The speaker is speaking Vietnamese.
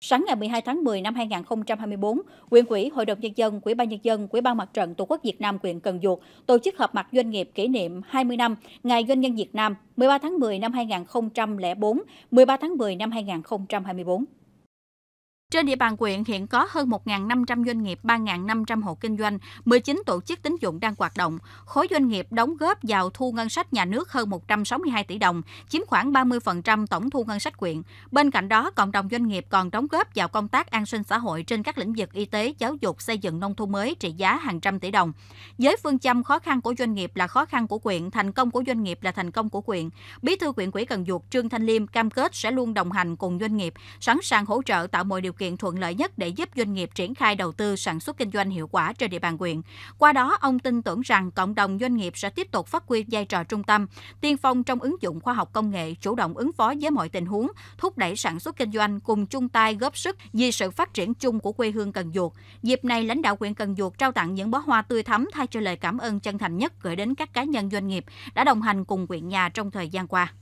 Sáng ngày 12 tháng 10 năm 2024, Quyện ủy, Hội đồng Nhân dân, Quỹ ban Nhân dân, Quỹ ban Mặt trận Tổ quốc Việt Nam quyện Cần Duộc tổ chức họp mặt doanh nghiệp kỷ niệm 20 năm Ngày Doanh nhân Việt Nam 13 tháng 10 năm 2004, 13 tháng 10 năm 2024. Trên địa bàn quyện hiện có hơn 1.500 doanh nghiệp, 3.500 hộ kinh doanh, 19 tổ chức tín dụng đang hoạt động. Khối doanh nghiệp đóng góp vào thu ngân sách nhà nước hơn 162 tỷ đồng, chiếm khoảng 30% tổng thu ngân sách quyện. Bên cạnh đó, cộng đồng doanh nghiệp còn đóng góp vào công tác an sinh xã hội trên các lĩnh vực y tế, giáo dục, xây dựng nông thôn mới trị giá hàng trăm tỷ đồng. Với phương châm khó khăn của doanh nghiệp là khó khăn của quyện, thành công của doanh nghiệp là thành công của quyện, Bí thư quyện Quỹ Cần Duộc Trương Thanh Liêm cam kết sẽ luôn đồng hành cùng doanh nghiệp, sẵn sàng hỗ trợ tạo mọi điều kiện kiện thuận lợi nhất để giúp doanh nghiệp triển khai đầu tư sản xuất kinh doanh hiệu quả trên địa bàn huyện. Qua đó, ông tin tưởng rằng cộng đồng doanh nghiệp sẽ tiếp tục phát huy vai trò trung tâm, tiên phong trong ứng dụng khoa học công nghệ, chủ động ứng phó với mọi tình huống, thúc đẩy sản xuất kinh doanh cùng chung tay góp sức vì sự phát triển chung của quê hương Cần Duộc. Dịp này, lãnh đạo huyện Cần Duộc trao tặng những bó hoa tươi thắm thay cho lời cảm ơn chân thành nhất gửi đến các cá nhân doanh nghiệp đã đồng hành cùng huyện nhà trong thời gian qua.